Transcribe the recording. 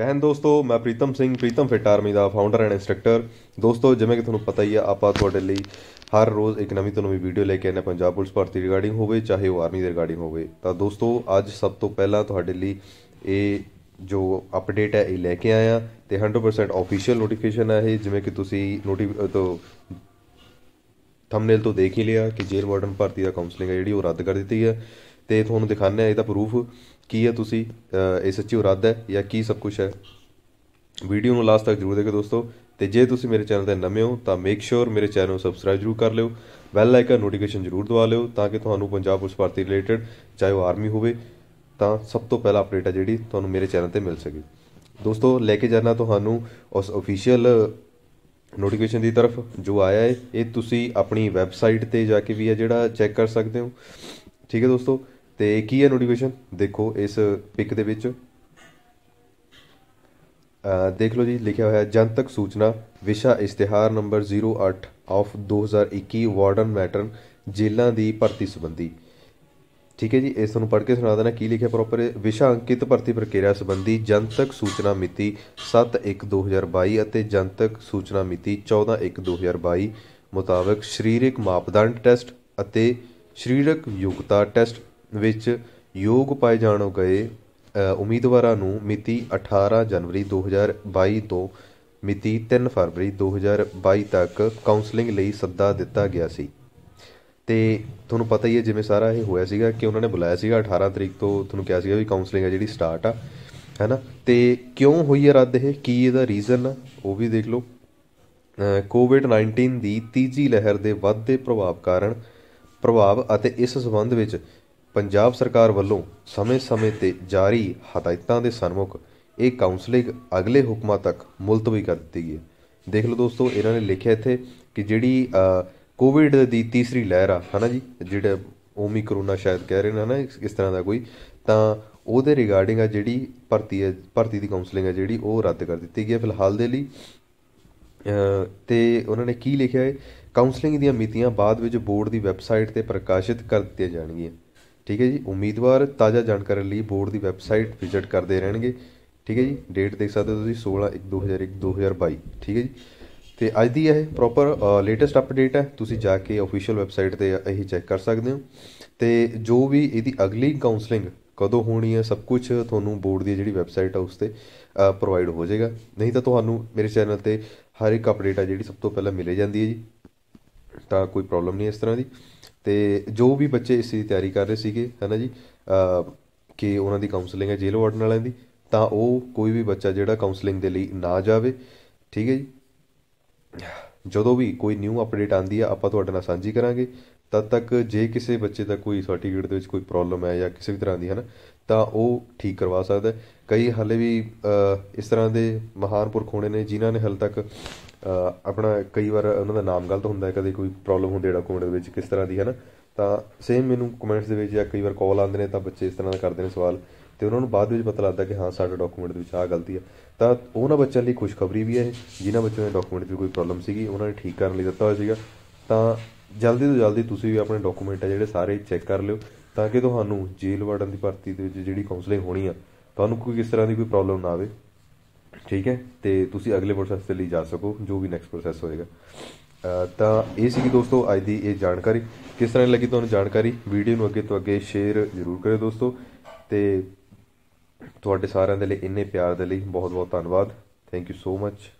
ਜੈ ਹਿੰਦ ਦੋਸਤੋ ਮੈਂ ਪ੍ਰੀਤਮ ਸਿੰਘ ਪ੍ਰੀਤਮ ਫਿਟ ਆਰਮੀ ਦਾ ਫਾਊਂਡਰ ਐਂਡ ਇਨਸਟ੍ਰਕਟਰ ਦੋਸਤੋ ਜਿਵੇਂ ਕਿ ਤੁਹਾਨੂੰ ਪਤਾ ਹੀ ਆ ਆਪਾਂ ਤੁਹਾਡੇ ਲਈ ਹਰ ਰੋਜ਼ ਇੱਕ ਨਵੀਂ ਤੋਂ ਨਵੀਂ ਵੀਡੀਓ ਲੈ ਕੇ ਆਨੇ ਪੰਜਾਬ ਪੁਲਿਸ ਭਰਤੀ ਰਿਗਾਰਡਿੰਗ ਹੋਵੇ ਚਾਹੇ ਉਹ ਆਰਮੀ ਦੇ ਰਿਗਾਰਡਿੰਗ ਹੋਵੇ ਤਾਂ ਦੋਸਤੋ ਅੱਜ ਸਭ ਤੋਂ ਪਹਿਲਾਂ ਤੁਹਾਡੇ ਲਈ ਇਹ ਜੋ ਅਪਡੇਟ ਹੈ ਇਹ ਲੈ ਕੇ ਆਇਆ ਤੇ 100% ਆਫੀਸ਼ੀਅਲ ਨੋਟੀਫਿਕੇਸ਼ਨ ਹੈ ਇਹ ਜਿਵੇਂ ਕਿ ਤੁਸੀਂ ਨੋਟੀ ਤੋਂ ਥੰਬਨੇਲ ਤੋਂ ਦੇਖ ਹੀ ਲਿਆ ਕਿ ਜੇਲ ਵਾਰਡਨ ਭਰਤੀ ਦਾ ਕਾਉਂਸਲਿੰਗ ਹੈ ਜਿਹੜੀ ਉਹ ਰੱਦ ਕਰ ਦਿੱਤੀ ਹੈ ਤੇ ਤੁਹਾਨੂੰ ਆ ਇਹਦਾ ਪ੍ਰੂਫ ਕੀ ਹੈ ਤੁਸੀਂ ਇਹ ਸੱਚੀ ਉਰਾਦ ਹੈ ਜਾਂ ਕੀ ਸਭ ਕੁਝ ਹੈ ਵੀਡੀਓ ਨੂੰ ਲਾਸਟ ਤੱਕ ਜ਼ਰੂਰ ਦੇਖੋ ਦੋਸਤੋ ਤੇ ਜੇ ਤੁਸੀਂ ਮੇਰੇ ਚੈਨਲ ਤੇ ਨਵੇਂ ਹੋ ਤਾਂ ਮੇਕ ਸ਼ੋਰ ਮੇਰੇ ਚੈਨਲ ਨੂੰ ਸਬਸਕ੍ਰਾਈਬ ਜ਼ਰੂਰ ਕਰ ਲਿਓ ਬੈਲ ਆਈਕਨ ਨੋਟੀਫਿਕੇਸ਼ਨ ਜ਼ਰੂਰ ਦਵਾ ਲਿਓ ਤਾਂ ਕਿ ਤੁਹਾਨੂੰ ਪੰਜਾਬ ਪੁਲਿਸ ਭਰਤੀ ਰਿਲੇਟਡ ਚਾਹੇ ਉਹ ਆਰਮੀ ਹੋਵੇ ਤਾਂ ਸਭ ਤੋਂ ਪਹਿਲਾ ਅਪਡੇਟ ਹੈ ਜਿਹੜੀ ਤੁਹਾਨੂੰ ਮੇਰੇ ਚੈਨਲ ਤੇ ਮਿਲ ਸਕੇ ਦੋਸਤੋ ਲੈ ਕੇ ਜਾਣਾ ਤੁਹਾਨੂੰ ਉਸ ਅਫੀਸ਼ੀਅਲ ਨੋਟੀਫਿਕੇਸ਼ਨ ਦੀ ਤਰਫ ਜੋ ਆਇਆ ਹੈ ਇਹ ਤੁਸੀਂ ਆਪਣੀ ਵੈਬਸਾਈਟ ਤੇ ਜਾ ਕੇ ਵੀ ਹੈ ਜਿਹੜਾ ਚੈੱਕ ਕਰ ਸਕਦੇ ਹੋ ਠੀਕ ਹੈ ਦੋਸਤੋ ਤੇ ਕੀ ਹੈ ਨੋਟੀਫਿਕੇਸ਼ਨ ਦੇਖੋ ਇਸ ਪਿਕ ਦੇ ਵਿੱਚ ਦੇਖ ਲਓ ਜੀ ਲਿਖਿਆ ਹੋਇਆ ਜਨਤਕ ਸੂਚਨਾ ਵਿਸ਼ਾ ਇਸ਼ਤਿਹਾਰ ਨੰਬਰ 08 ਆਫ 2021 ਵਾਰਡਨ ਮੈਟਰ ਜੇਲਾਂ ਦੀ ਭਰਤੀ ਸੰਬੰਧੀ ਠੀਕ ਹੈ ਜੀ ਇਸ ਤੁਹਾਨੂੰ ਪੜ੍ਹ ਕੇ ਸੁਣਾ ਦੇਣਾ ਕੀ ਲਿਖਿਆ ਪ੍ਰੋਪਰ ਵਿਸ਼ਾ ਅੰਕਿਤ ਭਰਤੀ ਪ੍ਰਕਿਰਿਆ ਸੰਬੰਧੀ ਜਨਤਕ ਸੂਚਨਾ ਮਿਤੀ 7/1/2022 ਅਤੇ ਜਨਤਕ ਸੂਚਨਾ ਮਿਤੀ 14/1/2022 ਮੁਤਾਬਕ ਸਰੀਰਕ ਮਾਪਦੰਡ ਟੈਸਟ ਅਤੇ ਸਰੀਰਕ ਯੋਗਤਾ ਟੈਸਟ ਵਿੱਚ ਯੋਗ ਪਾਏ ਜਾਣ ਗਏ ਉਮੀਦਵਾਰਾਂ ਨੂੰ ਮਿਤੀ 18 ਜਨਵਰੀ 2022 ਤੋਂ ਮਿਤੀ 3 ਫਰਵਰੀ 2022 ਤੱਕ ਕਾਉਂਸਲਿੰਗ ਲਈ ਸੱਦਾ ਦਿੱਤਾ ਗਿਆ ਸੀ ਤੇ ਤੁਹਾਨੂੰ ਪਤਾ ਹੀ ਹੈ ਜਿਵੇਂ ਸਾਰਾ ਇਹ ਹੋਇਆ ਸੀਗਾ ਕਿ ਉਹਨਾਂ ਨੇ ਬੁਲਾਇਆ ਸੀਗਾ 18 ਤਰੀਕ ਤੋਂ ਤੁਹਾਨੂੰ ਕਿਹਾ ਸੀਗਾ ਵੀ ਕਾਉਂਸਲਿੰਗ ਹੈ ਜਿਹੜੀ ਸਟਾਰਟ ਆ ਹੈਨਾ ਤੇ ਕਿਉਂ ਹੋਈ ਹੈ ਰੱਦ ਇਹ ਕੀ ਇਹਦਾ ਰੀਜ਼ਨ ਆ ਉਹ ਵੀ ਦੇਖ ਲਓ ਕੋਵਿਡ-19 ਦੀ ਤੀਜੀ ਲਹਿਰ ਦੇ ਵੱਧਦੇ ਪ੍ਰਭਾਵ ਕਾਰਨ ਪ੍ਰਭਾਵ ਅਤੇ ਇਸ ਸੰਬੰਧ ਵਿੱਚ ਪੰਜਾਬ ਸਰਕਾਰ ਵੱਲੋਂ ਸਮੇਂ-ਸਮੇਂ ਤੇ ਜਾਰੀ ਹਦਾਇਤਾਂ ਦੇ ਸਨਮੁਖ ਇਹ ਕਾਉਂਸਲਿੰਗ ਅਗਲੇ ਹੁਕਮਾਂ ਤੱਕ ਮੁਲਤਵੀ ਕਰ ਦਿੱਤੀ ਗਈ ਹੈ ਦੇਖ ਲਓ ਦੋਸਤੋ ਇਹਨਾਂ ਨੇ ਲਿਖਿਆ ਇੱਥੇ ਕਿ ਜਿਹੜੀ ਕੋਵਿਡ ਦੀ ਤੀਸਰੀ ਲਹਿਰ ਆ ਹਨਾ ਜੀ ਜਿਹੜਾ ਓਮੀ ਕਰੋਨਾ ਸ਼ਾਇਦ ਕਹਿ ਰਹੇ ਨੇ ਹਨਾ ਇਸ ਤਰ੍ਹਾਂ ਦਾ ਕੋਈ ਤਾਂ ਉਹਦੇ ਰਿਗਾਰਡਿੰਗ ਆ ਜਿਹੜੀ ਭਰਤੀ ਹੈ ਭਰਤੀ ਦੀ ਕਾਉਂਸਲਿੰਗ ਹੈ ਜਿਹੜੀ ਉਹ ਰੱਦ ਕਰ ਦਿੱਤੀ ਗਈ ਹੈ ਫਿਲਹਾਲ ਦੇ ਲਈ ਤੇ ਉਹਨਾਂ ਨੇ ਕੀ ਲਿਖਿਆ ਹੈ ਕਾਉਂਸਲਿੰਗ ਦੀਆਂ ਮਿਤੀਆਂ ਬਾਅਦ ਵਿੱਚ ਬੋਰਡ ਦੀ ਵੈਬਸਾਈਟ ਤੇ ਪ੍ਰਕਾਸ਼ਿਤ ਕਰ ਦਿੱਤੀਆਂ ਜਾਣਗੀਆਂ ਠੀਕ ਹੈ ਜੀ ਉਮੀਦਵਾਰ ਤਾਜ਼ਾ ਜਾਣਕਾਰੀ ਲਈ ਬੋਰਡ ਦੀ ਵੈਬਸਾਈਟ ਵਿਜ਼ਿਟ ਕਰਦੇ ਰਹਿਣਗੇ ਠੀਕ ਹੈ ਜੀ ਡੇਟ ਦੇਖ ਸਕਦੇ ਹੋ ਤੁਸੀਂ 16 1 2001 2022 ਠੀਕ ਹੈ ਜੀ ਤੇ ਅੱਜ ਦੀ ਇਹ ਪ੍ਰੋਪਰ ਲੇਟੈਸਟ ਅਪਡੇਟ ਹੈ ਤੁਸੀਂ ਜਾ ਕੇ ਅਫੀਸ਼ੀਅਲ ਵੈਬਸਾਈਟ ਤੇ ਇਹ ਚੈੱਕ ਕਰ ਸਕਦੇ ਹੋ ਤੇ ਜੋ ਵੀ ਇਹਦੀ ਅਗਲੀ ਕਾਉਂਸਲਿੰਗ ਕਦੋਂ ਹੋਣੀ ਹੈ ਸਭ ਕੁਝ ਤੁਹਾਨੂੰ ਬੋਰਡ ਦੀ ਜਿਹੜੀ ਵੈਬਸਾਈਟ ਹੈ ਉਸ ਤੇ ਪ੍ਰੋਵਾਈਡ ਹੋ ਜਾਏਗਾ ਨਹੀਂ ਤਾਂ ਤੁਹਾਨੂੰ ਮੇਰੇ ਚੈਨਲ ਤੇ ਹਰ ਇੱਕ ਅਪਡੇਟ ਆ ਜਿਹੜੀ ਸਭ ਤੋਂ ਪਹਿਲਾਂ ਮਿਲੇ ਜਾਂਦੀ ਹੈ ਜੀ ਤਾਂ ਕੋਈ ਪ੍ਰੋਬਲਮ ਨਹੀਂ ਇਸ ਤਰ੍ਹਾਂ ਦੀ ਤੇ ਜੋ ਵੀ ਬੱਚੇ ਇਸ ਦੀ ਤਿਆਰੀ ਕਰ ਰਹੇ ਸੀਗੇ ਹਨਾ ਜੀ ਕਿ ਉਹਨਾਂ ਦੀ ਕਾਉਂਸਲਿੰਗ ਹੈ ਜੇਲ੍ਹ ਵਾਰਡਨ ਵਾਲਿਆਂ ਦੀ ਤਾਂ ਉਹ ਕੋਈ ਵੀ ਬੱਚਾ ਜਿਹੜਾ ਕਾਉਂਸਲਿੰਗ ਦੇ ਲਈ ਨਾ ਜਾਵੇ ਠੀਕ ਹੈ ਜੀ ਜਦੋਂ ਵੀ ਕੋਈ ਨਿਊ ਅਪਡੇਟ ਆਂਦੀ ਆ ਆਪਾਂ ਤੁਹਾਡੇ ਨਾਲ ਸਾਂਝੀ ਕਰਾਂਗੇ ਤਦ ਤੱਕ ਜੇ ਕਿਸੇ ਬੱਚੇ ਦਾ ਕੋਈ ਸਰਟੀਫਿਕੇਟ ਦੇ ਵਿੱਚ ਕੋਈ ਪ੍ਰੋਬਲਮ ਹੈ ਜਾਂ ਕਿਸੇ ਵੀ ਤਰ੍ਹਾਂ ਦੀ ਹੈ ਨਾ ਤਾਂ ਉਹ ਠੀਕ ਕਰਵਾ ਸਕਦਾ ਕਈ ਹਾਲੇ ਵੀ ਇਸ ਤਰ੍ਹਾਂ ਦੇ ਮਹਾਨ ਪੁਰਖ ਹੋਣੇ ਨੇ ਜਿਨ੍ਹਾਂ ਨੇ ਹਲ ਤੱਕ ਆਪਣਾ ਕਈ ਵਾਰ ਉਹਨਾਂ ਦਾ ਨਾਮ ਗਲਤ ਹੁੰਦਾ ਹੈ ਕਦੇ ਕੋਈ ਪ੍ਰੋਬਲਮ ਹੁੰਦੀ ਹੈ ਡਾਕੂਮੈਂਟ ਦੇ ਵਿੱਚ ਕਿਸ ਤਰ੍ਹਾਂ ਦੀ ਹੈ ਨਾ ਤਾਂ ਸੇਮ ਮੈਨੂੰ ਕਮੈਂਟਸ ਦੇ ਵਿੱਚ ਜਾਂ ਕਈ ਵਾਰ ਕਾਲ ਆਉਂਦੇ ਨੇ ਤਾਂ ਬੱਚੇ ਇਸ ਤਰ੍ਹਾਂ ਦਾ ਕਰਦੇ ਨੇ ਸਵਾਲ ਤੇ ਉਹਨਾਂ ਨੂੰ ਬਾਅਦ ਵਿੱਚ ਪਤਾ ਲੱਗਦਾ ਕਿ ਹਾਂ ਸਾਡਾ ਡਾਕੂਮੈਂਟ ਦੇ ਵਿੱਚ ਆ ਗਲਤੀ ਆ ਤਾਂ ਉਹਨਾਂ ਬੱਚਿਆਂ ਲਈ ਖੁਸ਼ਖਬਰੀ ਵੀ ਹੈ ਜਿਨ੍ਹਾਂ ਬੱਚਿਆਂ ਦੇ ਡਾਕੂਮੈਂਟ ਵਿੱਚ ਕੋਈ ਪ੍ਰੋਬਲਮ ਸੀਗੀ ਉਹਨਾਂ ਨੇ ਠੀਕ ਕਰਨ ਲਈ ਦਿੱਤਾ ਹੋਇਆ ਸੀਗਾ ਤਾਂ ਜਲਦੀ ਤੋਂ ਜਲਦੀ ਤੁਸੀਂ ਵੀ ਆਪਣੇ ਡਾਕੂਮੈਂਟ ਆ ਜਿਹੜੇ ਸਾਰੇ ਚੈੱਕ ਕਰ ਲਿਓ ਤਾਂ ਕਿ ਤੁਹਾਨੂੰ ਜੇਲ੍ਹ ਵਾਰਡਨ ਦੀ ਭਰਤੀ ਦੇ ਵਿੱਚ ਜਿਹੜੀ ਕਾਉਂਸਲਿੰਗ ਹੋਣੀ ਆ ਤੁਹਾਨੂੰ ਕੋਈ ਕਿਸ ਤਰ੍ਹਾਂ ਦੀ ਕੋਈ ਪ੍ਰੋਬਲਮ ਨਾ ਆਵੇ ਠੀਕ ਹੈ ਤੇ ਤੁਸੀਂ ਅਗਲੇ ਪ੍ਰੋਸੈਸ ਤੇ ਲਈ ਜਾ ਸਕੋ ਜੋ ਵੀ ਨੈਕਸਟ ਪ੍ਰੋਸੈਸ ਹੋਏਗਾ ਤਾਂ ਇਹ ਸੀਗੀ ਦੋਸਤੋ ਅੱਜ ਦੀ ਇਹ ਜਾਣਕਾਰੀ ਕਿਸ ਤਰ੍ਹਾਂ ਲੱਗੀ ਤੁਹਾਨੂੰ ਜਾਣਕਾਰੀ ਵੀਡੀਓ ਨੂੰ ਅੱਗੇ ਤੋਂ ਅੱਗੇ ਸ਼ੇਅਰ ਜ਼ਰੂਰ ਕਰਿਓ ਦੋਸਤੋ ਤੇ ਤੁਹਾਡੇ ਸਾਰਿਆਂ ਦੇ ਲਈ ਇੰਨੇ ਪਿਆਰ ਦੇ ਲਈ ਬਹੁਤ ਬਹੁਤ ਧੰਨਵਾਦ ਥੈਂਕ ਯੂ ਸੋ ਮੱਚ